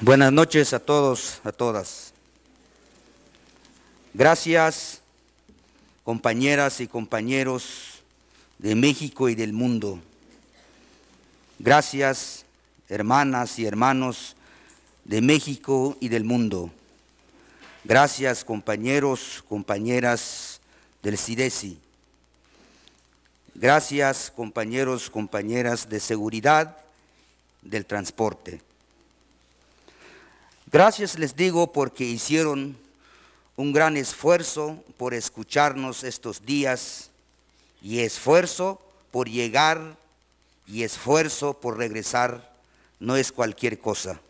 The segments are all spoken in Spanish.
Buenas noches a todos, a todas. Gracias, compañeras y compañeros de México y del mundo. Gracias, hermanas y hermanos de México y del mundo. Gracias, compañeros, compañeras del CIDESI. Gracias, compañeros, compañeras de seguridad del transporte. Gracias les digo porque hicieron un gran esfuerzo por escucharnos estos días y esfuerzo por llegar y esfuerzo por regresar no es cualquier cosa.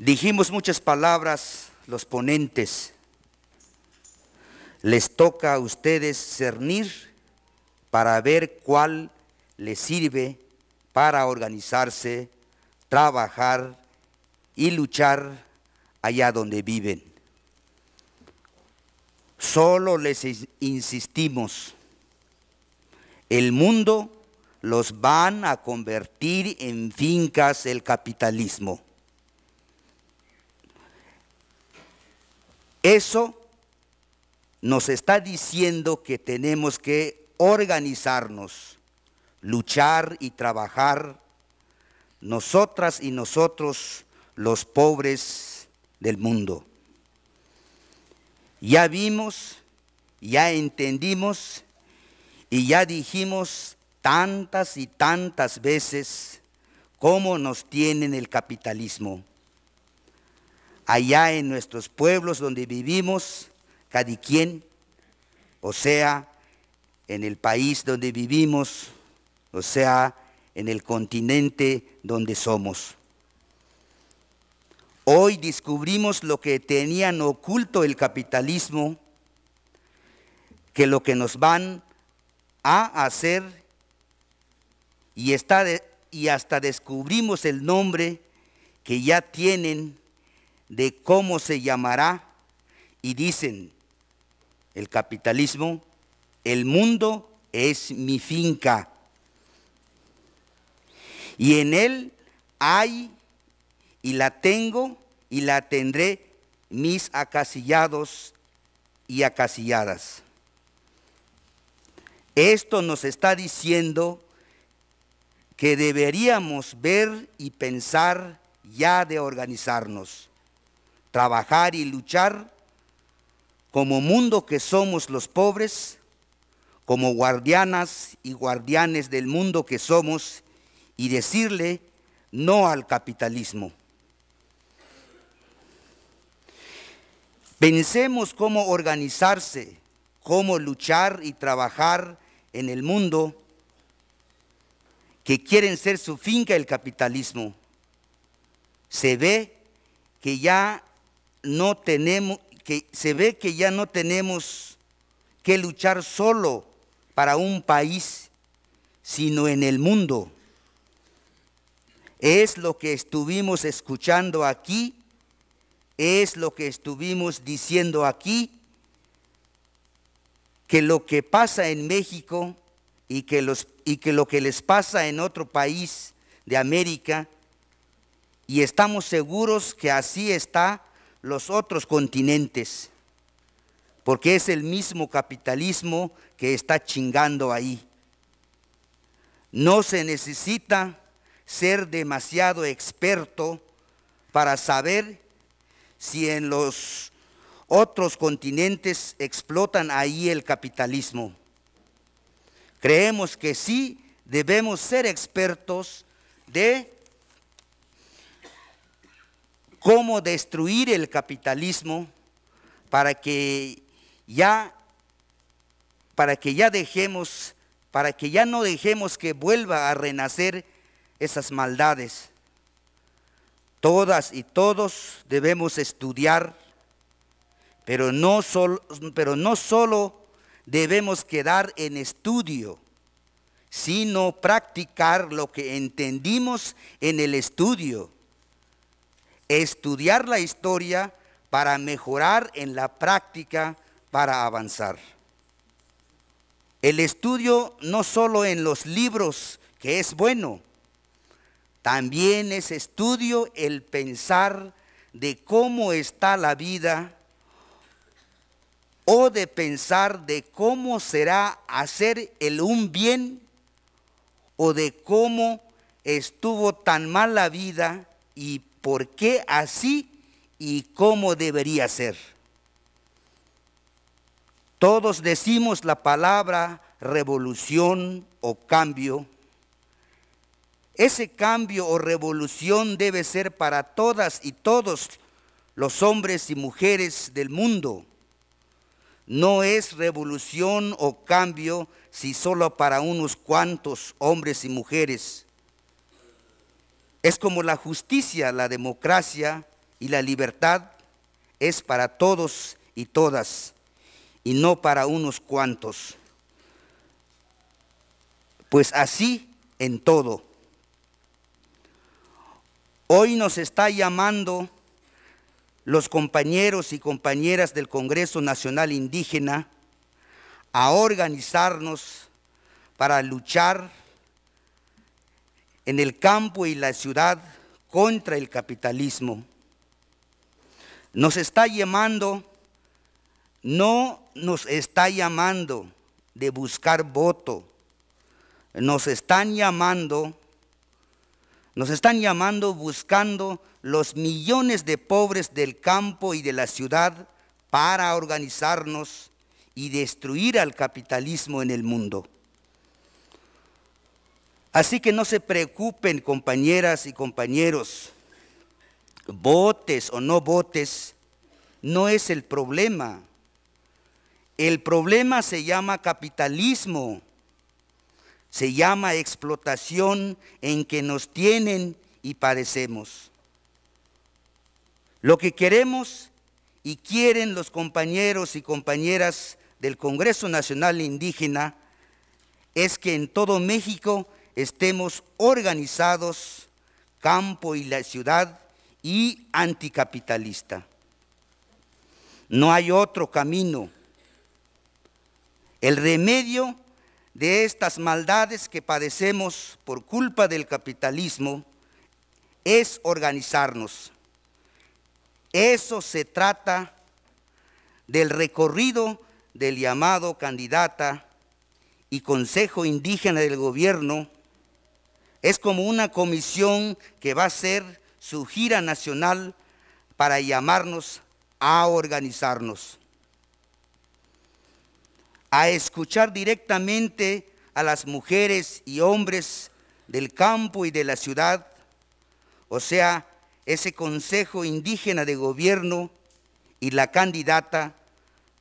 Dijimos muchas palabras los ponentes. Les toca a ustedes cernir para ver cuál les sirve para organizarse trabajar y luchar allá donde viven. Solo les insistimos, el mundo los van a convertir en fincas el capitalismo. Eso nos está diciendo que tenemos que organizarnos, luchar y trabajar nosotras y nosotros los pobres del mundo. Ya vimos, ya entendimos y ya dijimos tantas y tantas veces cómo nos tienen el capitalismo. Allá en nuestros pueblos donde vivimos, cada quien, o sea, en el país donde vivimos, o sea, en el continente donde somos. Hoy descubrimos lo que tenían oculto el capitalismo, que lo que nos van a hacer y, y hasta descubrimos el nombre que ya tienen de cómo se llamará y dicen, el capitalismo, el mundo es mi finca. Y en él hay y la tengo y la tendré mis acasillados y acasilladas. Esto nos está diciendo que deberíamos ver y pensar ya de organizarnos, trabajar y luchar como mundo que somos los pobres, como guardianas y guardianes del mundo que somos y decirle no al capitalismo. Pensemos cómo organizarse, cómo luchar y trabajar en el mundo que quieren ser su finca el capitalismo. Se ve que ya no tenemos que se ve que ya no tenemos que luchar solo para un país, sino en el mundo es lo que estuvimos escuchando aquí, es lo que estuvimos diciendo aquí, que lo que pasa en México y que, lo que les pasa en otro país de América, y estamos seguros que así está los otros continentes, porque es el mismo capitalismo que está chingando ahí. No se necesita ser demasiado experto para saber si en los otros continentes explotan ahí el capitalismo. Creemos que sí debemos ser expertos de cómo destruir el capitalismo para que ya para que ya dejemos para que ya no dejemos que vuelva a renacer esas maldades. Todas y todos debemos estudiar, pero no, solo, pero no solo debemos quedar en estudio, sino practicar lo que entendimos en el estudio. Estudiar la historia para mejorar en la práctica, para avanzar. El estudio no solo en los libros, que es bueno, también es estudio el pensar de cómo está la vida o de pensar de cómo será hacer el un bien o de cómo estuvo tan mal la vida y por qué así y cómo debería ser. Todos decimos la palabra revolución o cambio, ese cambio o revolución debe ser para todas y todos los hombres y mujeres del mundo. No es revolución o cambio si solo para unos cuantos hombres y mujeres. Es como la justicia, la democracia y la libertad es para todos y todas y no para unos cuantos. Pues así en todo. Hoy nos está llamando los compañeros y compañeras del Congreso Nacional Indígena a organizarnos para luchar en el campo y la ciudad contra el capitalismo. Nos está llamando, no nos está llamando de buscar voto, nos están llamando nos están llamando buscando los millones de pobres del campo y de la ciudad para organizarnos y destruir al capitalismo en el mundo. Así que no se preocupen, compañeras y compañeros, votes o no votes, no es el problema. El problema se llama capitalismo se llama explotación en que nos tienen y padecemos. Lo que queremos y quieren los compañeros y compañeras del Congreso Nacional Indígena es que en todo México estemos organizados, campo y la ciudad, y anticapitalista. No hay otro camino. El remedio de estas maldades que padecemos por culpa del capitalismo es organizarnos. Eso se trata del recorrido del llamado candidata y Consejo Indígena del Gobierno. Es como una comisión que va a hacer su gira nacional para llamarnos a organizarnos a escuchar directamente a las mujeres y hombres del campo y de la ciudad, o sea, ese Consejo Indígena de Gobierno y la candidata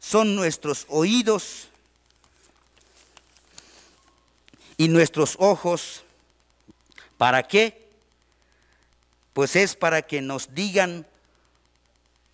son nuestros oídos y nuestros ojos. ¿Para qué? Pues es para que nos digan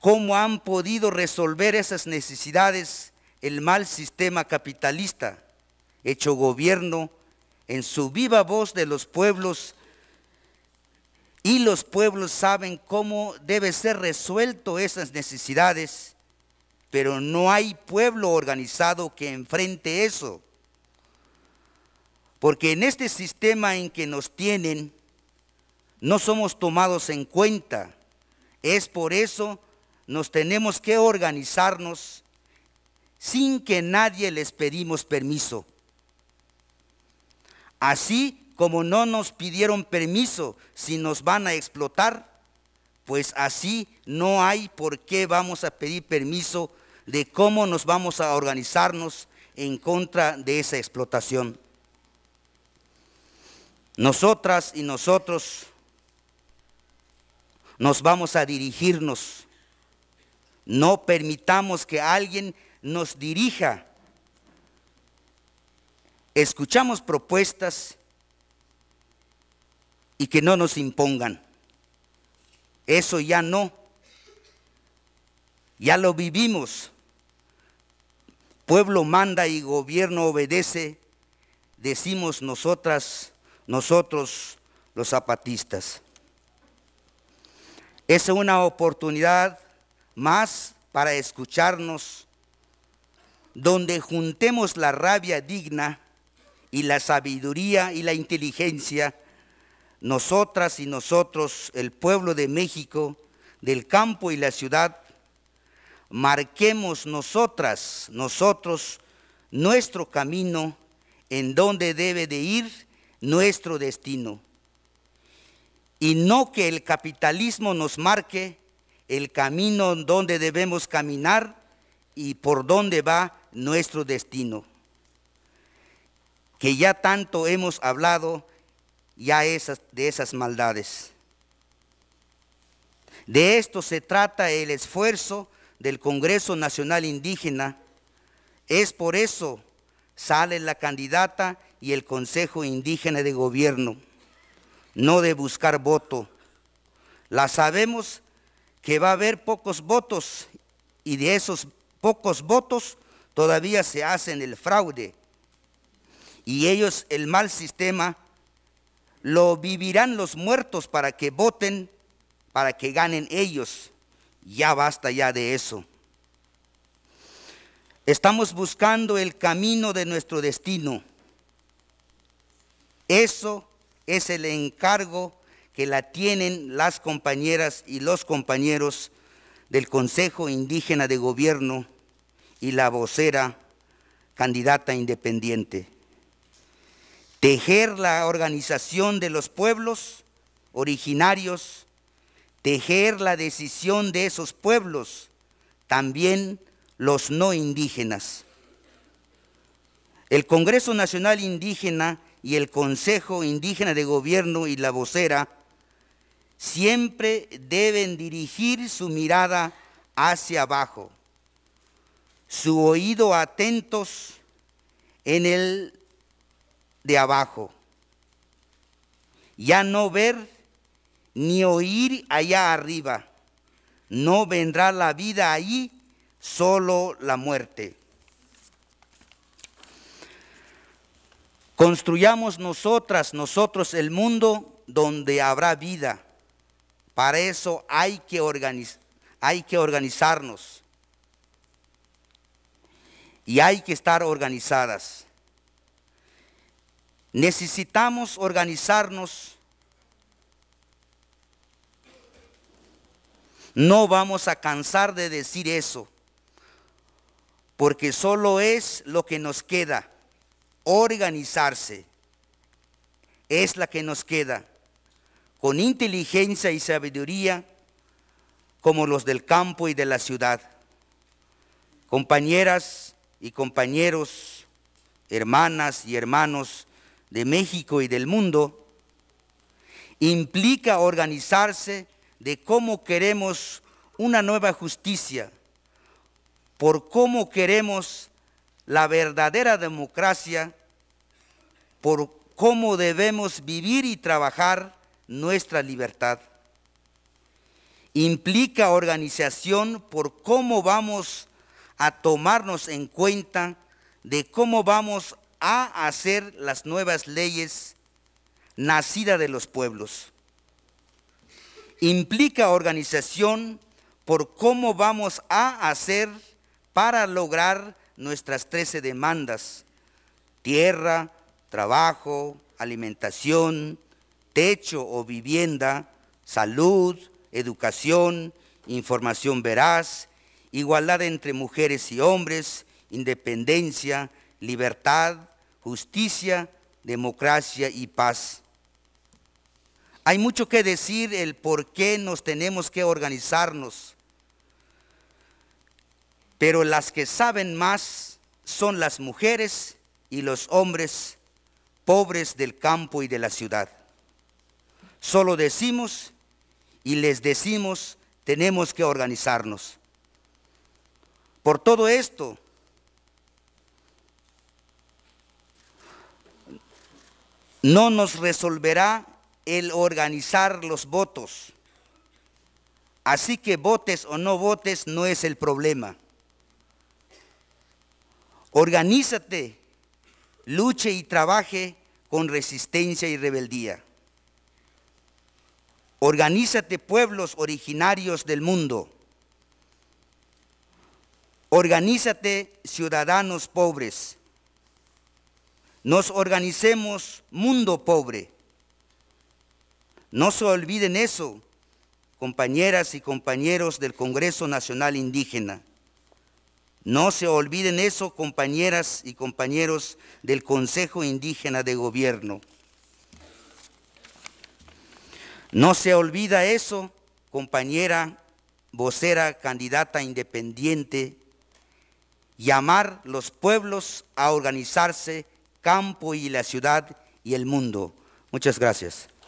cómo han podido resolver esas necesidades el mal sistema capitalista, hecho gobierno en su viva voz de los pueblos y los pueblos saben cómo debe ser resuelto esas necesidades, pero no hay pueblo organizado que enfrente eso. Porque en este sistema en que nos tienen, no somos tomados en cuenta. Es por eso nos tenemos que organizarnos sin que nadie les pedimos permiso. Así como no nos pidieron permiso si nos van a explotar, pues así no hay por qué vamos a pedir permiso de cómo nos vamos a organizarnos en contra de esa explotación. Nosotras y nosotros nos vamos a dirigirnos. No permitamos que alguien nos dirija. Escuchamos propuestas y que no nos impongan. Eso ya no. Ya lo vivimos. Pueblo manda y gobierno obedece, decimos nosotras, nosotros los zapatistas. Es una oportunidad más para escucharnos donde juntemos la rabia digna y la sabiduría y la inteligencia, nosotras y nosotros, el pueblo de México, del campo y la ciudad, marquemos nosotras, nosotros, nuestro camino en donde debe de ir nuestro destino. Y no que el capitalismo nos marque el camino en donde debemos caminar y por dónde va nuestro destino. Que ya tanto hemos hablado ya de esas maldades. De esto se trata el esfuerzo del Congreso Nacional Indígena. Es por eso sale la candidata y el Consejo Indígena de Gobierno, no de buscar voto. La sabemos que va a haber pocos votos y de esos pocos votos todavía se hacen el fraude y ellos el mal sistema lo vivirán los muertos para que voten, para que ganen ellos. Ya basta ya de eso. Estamos buscando el camino de nuestro destino. Eso es el encargo que la tienen las compañeras y los compañeros del Consejo Indígena de Gobierno y la vocera candidata independiente. Tejer la organización de los pueblos originarios, tejer la decisión de esos pueblos, también los no indígenas. El Congreso Nacional Indígena y el Consejo Indígena de Gobierno y la vocera siempre deben dirigir su mirada hacia abajo, su oído atentos en el de abajo. Ya no ver ni oír allá arriba. No vendrá la vida allí, solo la muerte. Construyamos nosotras, nosotros el mundo donde habrá vida para eso hay que, hay que organizarnos. Y hay que estar organizadas. Necesitamos organizarnos. No vamos a cansar de decir eso, porque solo es lo que nos queda, organizarse. Es la que nos queda con inteligencia y sabiduría como los del campo y de la ciudad. Compañeras y compañeros, hermanas y hermanos de México y del mundo, implica organizarse de cómo queremos una nueva justicia, por cómo queremos la verdadera democracia, por cómo debemos vivir y trabajar nuestra libertad. Implica organización por cómo vamos a tomarnos en cuenta de cómo vamos a hacer las nuevas leyes nacidas de los pueblos. Implica organización por cómo vamos a hacer para lograr nuestras trece demandas, tierra, trabajo, alimentación, techo o vivienda, salud, educación, información veraz, igualdad entre mujeres y hombres, independencia, libertad, justicia, democracia y paz. Hay mucho que decir el por qué nos tenemos que organizarnos, pero las que saben más son las mujeres y los hombres pobres del campo y de la ciudad. Solo decimos y les decimos, tenemos que organizarnos. Por todo esto, no nos resolverá el organizar los votos. Así que votes o no votes no es el problema. Organízate, luche y trabaje con resistencia y rebeldía. Organízate pueblos originarios del mundo. Organízate ciudadanos pobres. Nos organicemos mundo pobre. No se olviden eso, compañeras y compañeros del Congreso Nacional Indígena. No se olviden eso, compañeras y compañeros del Consejo Indígena de Gobierno. No se olvida eso, compañera, vocera, candidata independiente, llamar los pueblos a organizarse, campo y la ciudad y el mundo. Muchas gracias.